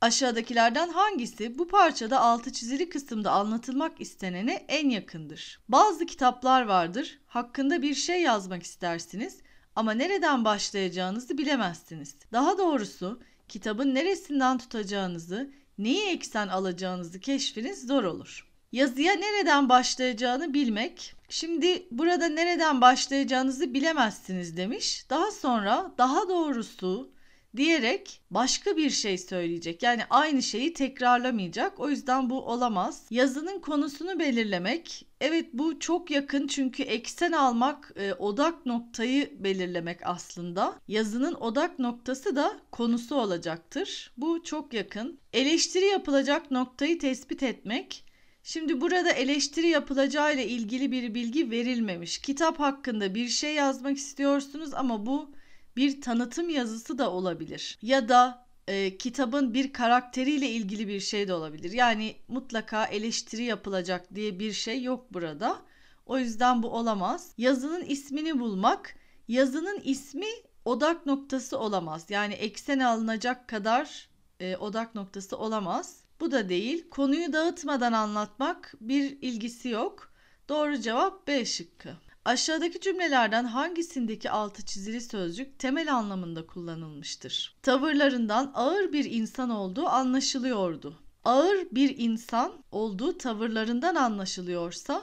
Aşağıdakilerden hangisi bu parçada altı çizili kısımda anlatılmak istenene en yakındır? Bazı kitaplar vardır, hakkında bir şey yazmak istersiniz ama nereden başlayacağınızı bilemezsiniz. Daha doğrusu kitabın neresinden tutacağınızı, neyi eksen alacağınızı keşfiniz zor olur. Yazıya nereden başlayacağını bilmek. Şimdi burada nereden başlayacağınızı bilemezsiniz demiş. Daha sonra daha doğrusu diyerek başka bir şey söyleyecek. Yani aynı şeyi tekrarlamayacak. O yüzden bu olamaz. Yazının konusunu belirlemek. Evet bu çok yakın çünkü eksen almak e, odak noktayı belirlemek aslında. Yazının odak noktası da konusu olacaktır. Bu çok yakın. Eleştiri yapılacak noktayı tespit etmek. Şimdi burada eleştiri yapılacağı ile ilgili bir bilgi verilmemiş. Kitap hakkında bir şey yazmak istiyorsunuz ama bu bir tanıtım yazısı da olabilir. Ya da e, kitabın bir karakteriyle ilgili bir şey de olabilir. Yani mutlaka eleştiri yapılacak diye bir şey yok burada. O yüzden bu olamaz. Yazının ismini bulmak, yazının ismi odak noktası olamaz. Yani eksen alınacak kadar e, odak noktası olamaz. Bu da değil. Konuyu dağıtmadan anlatmak bir ilgisi yok. Doğru cevap B şıkkı. Aşağıdaki cümlelerden hangisindeki altı çizili sözcük temel anlamında kullanılmıştır? Tavırlarından ağır bir insan olduğu anlaşılıyordu. Ağır bir insan olduğu tavırlarından anlaşılıyorsa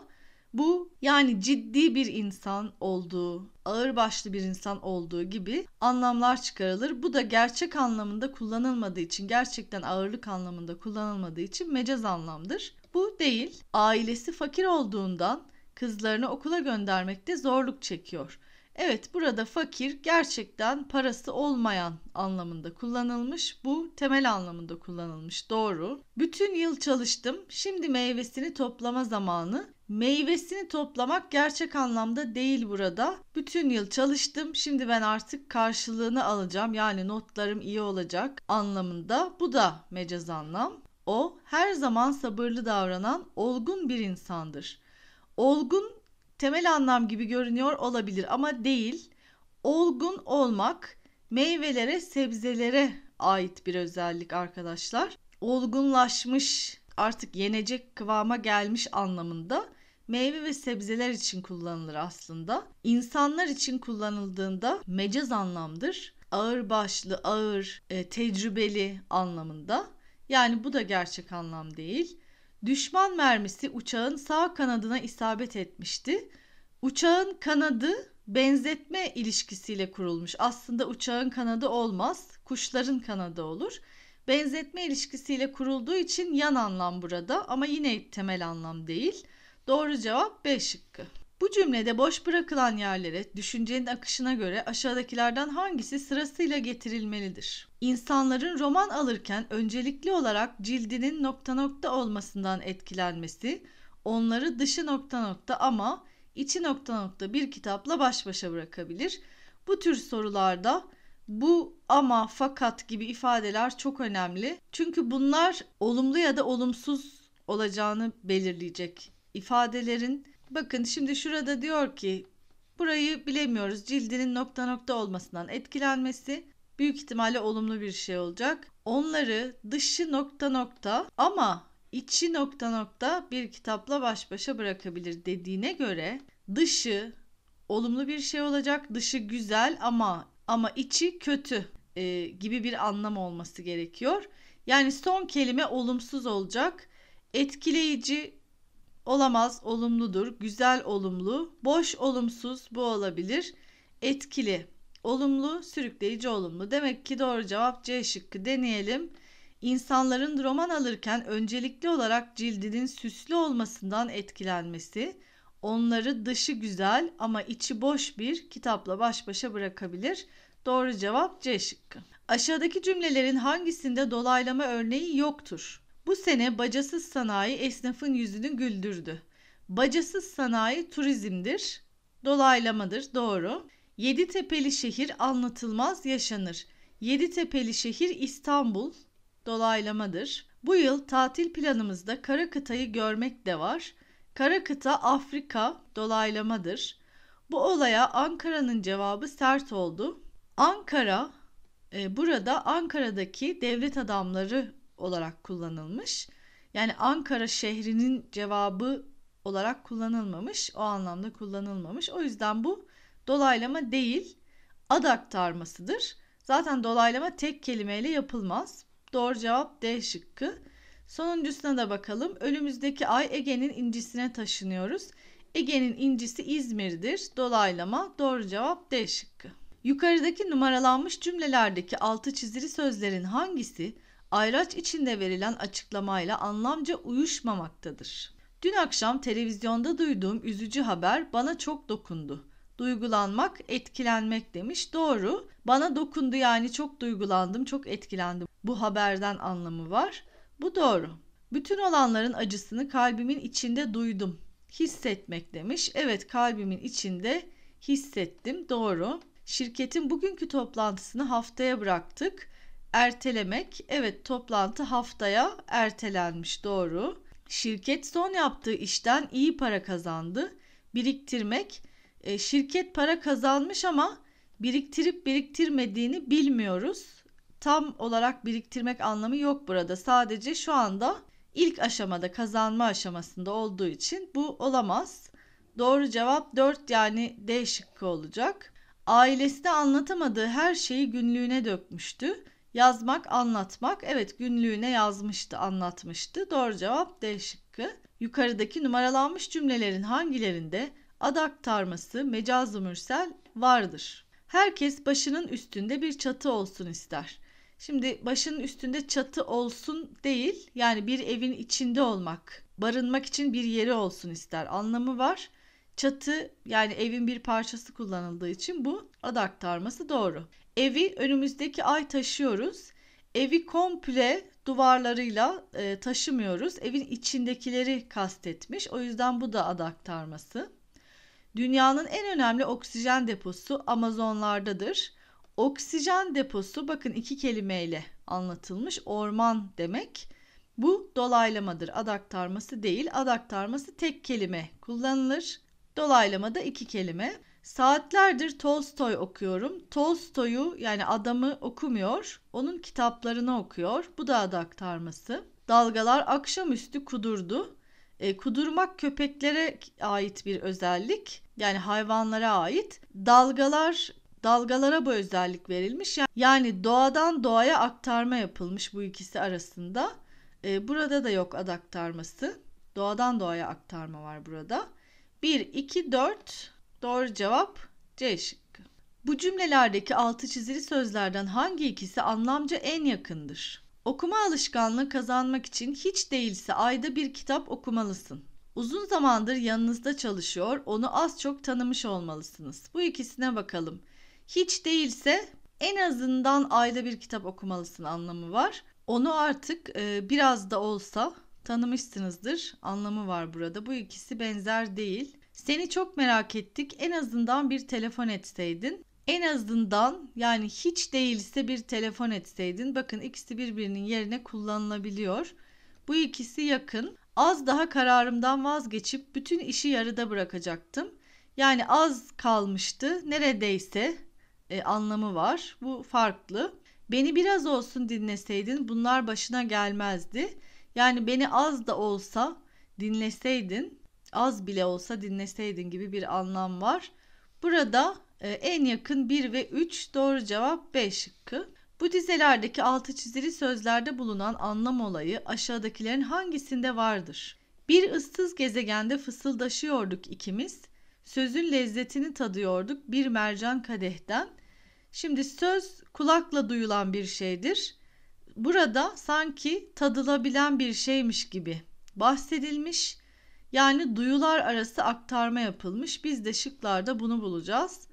bu yani ciddi bir insan olduğu, ağır başlı bir insan olduğu gibi anlamlar çıkarılır. Bu da gerçek anlamında kullanılmadığı için, gerçekten ağırlık anlamında kullanılmadığı için mecaz anlamdır. Bu değil. Ailesi fakir olduğundan kızlarını okula göndermekte zorluk çekiyor. Evet burada fakir gerçekten parası olmayan anlamında kullanılmış. Bu temel anlamında kullanılmış. Doğru. Bütün yıl çalıştım. Şimdi meyvesini toplama zamanı. Meyvesini toplamak gerçek anlamda değil burada. Bütün yıl çalıştım. Şimdi ben artık karşılığını alacağım. Yani notlarım iyi olacak anlamında. Bu da mecaz anlam. O her zaman sabırlı davranan olgun bir insandır. Olgun temel anlam gibi görünüyor olabilir ama değil. Olgun olmak meyvelere, sebzelere ait bir özellik arkadaşlar. Olgunlaşmış, artık yenecek kıvama gelmiş anlamında meyve ve sebzeler için kullanılır aslında. İnsanlar için kullanıldığında mecaz anlamdır. Ağırbaşlı, ağır, e, tecrübeli anlamında. Yani bu da gerçek anlam değil. Düşman mermisi uçağın sağ kanadına isabet etmişti. Uçağın kanadı benzetme ilişkisiyle kurulmuş. Aslında uçağın kanadı olmaz, kuşların kanadı olur. Benzetme ilişkisiyle kurulduğu için yan anlam burada ama yine temel anlam değil. Doğru cevap B şıkkı. Bu cümlede boş bırakılan yerlere düşüncenin akışına göre aşağıdakilerden hangisi sırasıyla getirilmelidir? İnsanların roman alırken öncelikli olarak cildinin nokta nokta olmasından etkilenmesi, onları dışı nokta nokta ama içi nokta nokta bir kitapla baş başa bırakabilir. Bu tür sorularda bu ama fakat gibi ifadeler çok önemli. Çünkü bunlar olumlu ya da olumsuz olacağını belirleyecek ifadelerin Bakın şimdi şurada diyor ki burayı bilemiyoruz. Cildinin nokta nokta olmasından etkilenmesi büyük ihtimalle olumlu bir şey olacak. Onları dışı nokta nokta ama içi nokta nokta bir kitapla baş başa bırakabilir dediğine göre dışı olumlu bir şey olacak. Dışı güzel ama ama içi kötü e, gibi bir anlam olması gerekiyor. Yani son kelime olumsuz olacak. Etkileyici olamaz olumludur, güzel olumlu, boş olumsuz bu olabilir, etkili olumlu, sürükleyici olumlu. Demek ki doğru cevap C şıkkı deneyelim. İnsanların roman alırken öncelikli olarak cildinin süslü olmasından etkilenmesi, onları dışı güzel ama içi boş bir kitapla baş başa bırakabilir. Doğru cevap C şıkkı. Aşağıdaki cümlelerin hangisinde dolaylama örneği yoktur? Bu sene bacasız sanayi esnafın yüzünü güldürdü. Bacasız sanayi turizmdir, dolaylamadır, doğru. Yedi tepeli şehir anlatılmaz yaşanır. Yedi tepeli şehir İstanbul, dolaylamadır. Bu yıl tatil planımızda kara kıtayı görmek de var. Kara kıta Afrika, dolaylamadır. Bu olaya Ankara'nın cevabı sert oldu. Ankara, e, burada Ankara'daki devlet adamları olarak kullanılmış. Yani Ankara şehrinin cevabı olarak kullanılmamış. O anlamda kullanılmamış. O yüzden bu dolaylama değil, ad aktarmasıdır. Zaten dolaylama tek kelimeyle yapılmaz. Doğru cevap D şıkkı. Sonuncusuna da bakalım. Önümüzdeki ay Ege'nin incisine taşınıyoruz. Ege'nin incisi İzmir'dir. Dolaylama doğru cevap D şıkkı. Yukarıdaki numaralanmış cümlelerdeki altı çizili sözlerin hangisi ayraç içinde verilen açıklamayla anlamca uyuşmamaktadır. Dün akşam televizyonda duyduğum üzücü haber bana çok dokundu. Duygulanmak, etkilenmek demiş. Doğru. Bana dokundu yani çok duygulandım, çok etkilendim. Bu haberden anlamı var. Bu doğru. Bütün olanların acısını kalbimin içinde duydum. Hissetmek demiş. Evet, kalbimin içinde hissettim. Doğru. Şirketin bugünkü toplantısını haftaya bıraktık ertelemek. Evet toplantı haftaya ertelenmiş doğru. Şirket son yaptığı işten iyi para kazandı. Biriktirmek. E, şirket para kazanmış ama biriktirip biriktirmediğini bilmiyoruz. Tam olarak biriktirmek anlamı yok burada. Sadece şu anda ilk aşamada kazanma aşamasında olduğu için bu olamaz. Doğru cevap 4 yani D şıkkı olacak. Ailesine anlatamadığı her şeyi günlüğüne dökmüştü. Yazmak, anlatmak. Evet günlüğüne yazmıştı, anlatmıştı. Doğru cevap D şıkkı. Yukarıdaki numaralanmış cümlelerin hangilerinde ad aktarması, mecaz mürsel vardır? Herkes başının üstünde bir çatı olsun ister. Şimdi başının üstünde çatı olsun değil, yani bir evin içinde olmak, barınmak için bir yeri olsun ister anlamı var. Çatı yani evin bir parçası kullanıldığı için bu ad aktarması doğru. Evi önümüzdeki ay taşıyoruz. Evi komple duvarlarıyla e, taşımıyoruz. Evin içindekileri kastetmiş. O yüzden bu da ad aktarması. Dünyanın en önemli oksijen deposu Amazonlardadır. Oksijen deposu bakın iki kelimeyle anlatılmış. Orman demek. Bu dolaylamadır. adaktarması değil. Adaktarması tek kelime kullanılır. Dolaylamada iki kelime. Saatlerdir Tolstoy okuyorum. Tolstoy'u yani adamı okumuyor. Onun kitaplarını okuyor. Bu da ad aktarması. Dalgalar akşamüstü kudurdu. E, kudurmak köpeklere ait bir özellik. Yani hayvanlara ait. Dalgalar dalgalara bu özellik verilmiş. Yani doğadan doğaya aktarma yapılmış bu ikisi arasında. E, burada da yok ad aktarması. Doğadan doğaya aktarma var burada. 1, 2, 4. Doğru cevap C şıkkı. Bu cümlelerdeki altı çizili sözlerden hangi ikisi anlamca en yakındır? Okuma alışkanlığı kazanmak için hiç değilse ayda bir kitap okumalısın. Uzun zamandır yanınızda çalışıyor, onu az çok tanımış olmalısınız. Bu ikisine bakalım. Hiç değilse en azından ayda bir kitap okumalısın anlamı var. Onu artık e, biraz da olsa tanımışsınızdır. Anlamı var burada. Bu ikisi benzer değil. Seni çok merak ettik. En azından bir telefon etseydin. En azından yani hiç değilse bir telefon etseydin. Bakın ikisi birbirinin yerine kullanılabiliyor. Bu ikisi yakın. Az daha kararımdan vazgeçip bütün işi yarıda bırakacaktım. Yani az kalmıştı. Neredeyse e, anlamı var. Bu farklı. Beni biraz olsun dinleseydin bunlar başına gelmezdi. Yani beni az da olsa dinleseydin, az bile olsa dinleseydin gibi bir anlam var. Burada e, en yakın 1 ve 3 doğru cevap 5 şıkkı. Bu dizelerdeki altı çizili sözlerde bulunan anlam olayı aşağıdakilerin hangisinde vardır? Bir ıssız gezegende fısıldaşıyorduk ikimiz. Sözün lezzetini tadıyorduk bir mercan kadehten. Şimdi söz kulakla duyulan bir şeydir. Burada sanki tadılabilen bir şeymiş gibi bahsedilmiş. Yani duyular arası aktarma yapılmış. Biz de şıklarda bunu bulacağız.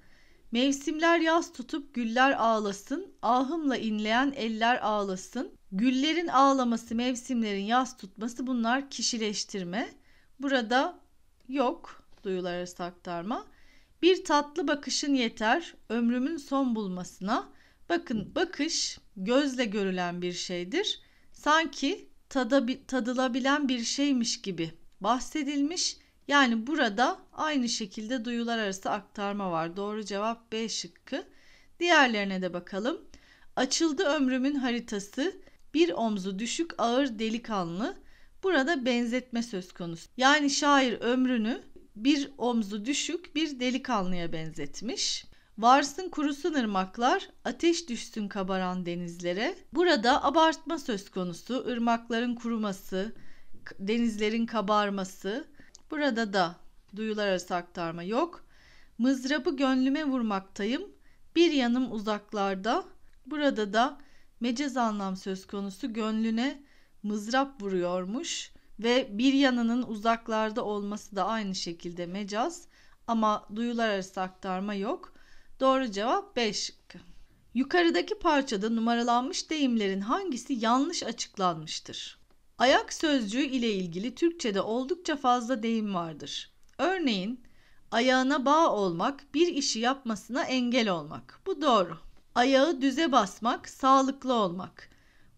Mevsimler yaz tutup güller ağlasın, ahımla inleyen eller ağlasın. Güllerin ağlaması, mevsimlerin yaz tutması bunlar kişileştirme. Burada yok duyular arası aktarma. Bir tatlı bakışın yeter ömrümün son bulmasına. Bakın bakış gözle görülen bir şeydir. Sanki tada, tadılabilen bir şeymiş gibi bahsedilmiş. Yani burada aynı şekilde duyular arası aktarma var. Doğru cevap B şıkkı. Diğerlerine de bakalım. Açıldı ömrümün haritası. Bir omzu düşük ağır delikanlı. Burada benzetme söz konusu. Yani şair ömrünü bir omzu düşük bir delikanlıya benzetmiş. Varsın kurusun ırmaklar, ateş düşsün kabaran denizlere. Burada abartma söz konusu, ırmakların kuruması, denizlerin kabarması. Burada da duyular arası aktarma yok. Mızrabı gönlüme vurmaktayım, bir yanım uzaklarda. Burada da mecaz anlam söz konusu gönlüne mızrap vuruyormuş ve bir yanının uzaklarda olması da aynı şekilde mecaz ama duyular arası aktarma yok. Doğru cevap 5. Yukarıdaki parçada numaralanmış deyimlerin hangisi yanlış açıklanmıştır? Ayak sözcüğü ile ilgili Türkçe'de oldukça fazla deyim vardır. Örneğin, ayağına bağ olmak, bir işi yapmasına engel olmak. Bu doğru. Ayağı düze basmak, sağlıklı olmak.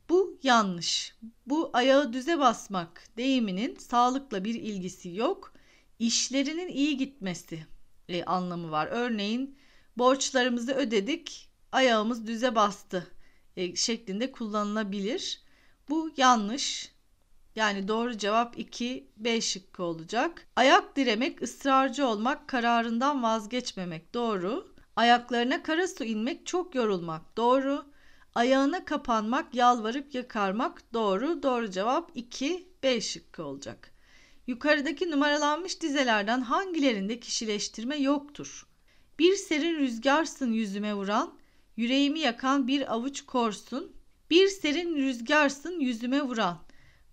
Bu yanlış. Bu ayağı düze basmak deyiminin sağlıkla bir ilgisi yok. İşlerinin iyi gitmesi e, anlamı var. Örneğin borçlarımızı ödedik, ayağımız düze bastı e, şeklinde kullanılabilir. Bu yanlış. Yani doğru cevap 2, B şıkkı olacak. Ayak diremek, ısrarcı olmak, kararından vazgeçmemek doğru. Ayaklarına kara su inmek, çok yorulmak doğru. Ayağına kapanmak, yalvarıp yakarmak doğru. Doğru cevap 2, B şıkkı olacak. Yukarıdaki numaralanmış dizelerden hangilerinde kişileştirme yoktur? Bir serin rüzgarsın yüzüme vuran, yüreğimi yakan bir avuç korsun. Bir serin rüzgarsın yüzüme vuran.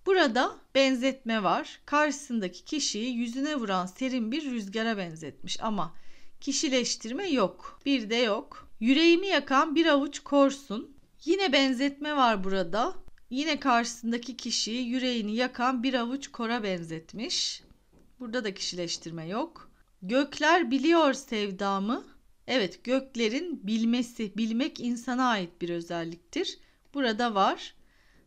Burada benzetme var. Karşısındaki kişiyi yüzüne vuran serin bir rüzgara benzetmiş ama kişileştirme yok. Bir de yok. Yüreğimi yakan bir avuç korsun. Yine benzetme var burada. Yine karşısındaki kişiyi yüreğini yakan bir avuç kora benzetmiş. Burada da kişileştirme yok. Gökler biliyor sevdamı. Evet göklerin bilmesi, bilmek insana ait bir özelliktir. Burada var.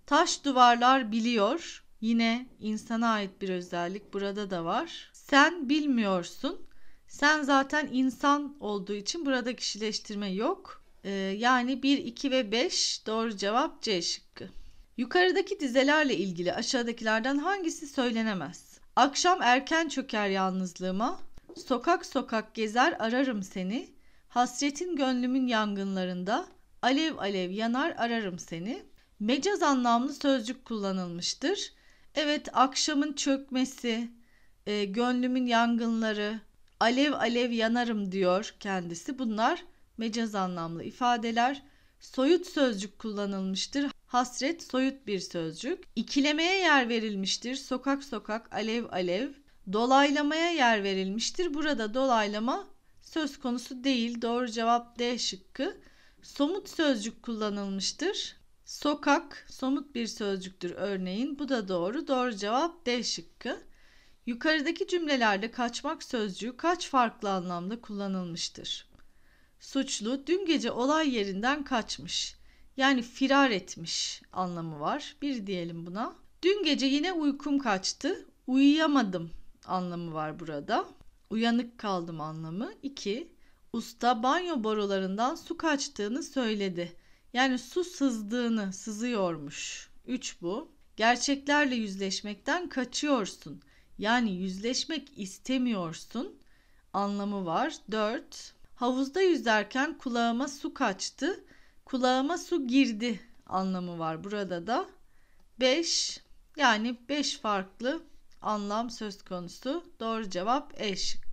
Taş duvarlar biliyor. Yine insana ait bir özellik burada da var. Sen bilmiyorsun. Sen zaten insan olduğu için burada kişileştirme yok. Ee, yani 1, 2 ve 5 doğru cevap C şıkkı. Yukarıdaki dizelerle ilgili aşağıdakilerden hangisi söylenemez? Akşam erken çöker yalnızlığıma, sokak sokak gezer ararım seni. Hasretin gönlümün yangınlarında alev alev yanar ararım seni. Mecaz anlamlı sözcük kullanılmıştır. Evet akşamın çökmesi, e, gönlümün yangınları, alev alev yanarım diyor kendisi. Bunlar mecaz anlamlı ifadeler. Soyut sözcük kullanılmıştır. Hasret soyut bir sözcük. İkilemeye yer verilmiştir. Sokak sokak, alev alev Dolaylamaya yer verilmiştir. Burada dolaylama söz konusu değil. Doğru cevap D şıkkı. Somut sözcük kullanılmıştır. Sokak somut bir sözcüktür örneğin. Bu da doğru. Doğru cevap D şıkkı. Yukarıdaki cümlelerde kaçmak sözcüğü kaç farklı anlamda kullanılmıştır? Suçlu dün gece olay yerinden kaçmış. Yani firar etmiş anlamı var. Bir diyelim buna. Dün gece yine uykum kaçtı. Uyuyamadım anlamı var burada. Uyanık kaldım anlamı. 2. Usta banyo borularından su kaçtığını söyledi. Yani su sızdığını, sızıyormuş. 3 bu. Gerçeklerle yüzleşmekten kaçıyorsun. Yani yüzleşmek istemiyorsun anlamı var. 4. Havuzda yüzerken kulağıma su kaçtı. Kulağıma su girdi anlamı var burada da. 5 yani 5 farklı anlam söz konusu. Doğru cevap E şıkkı.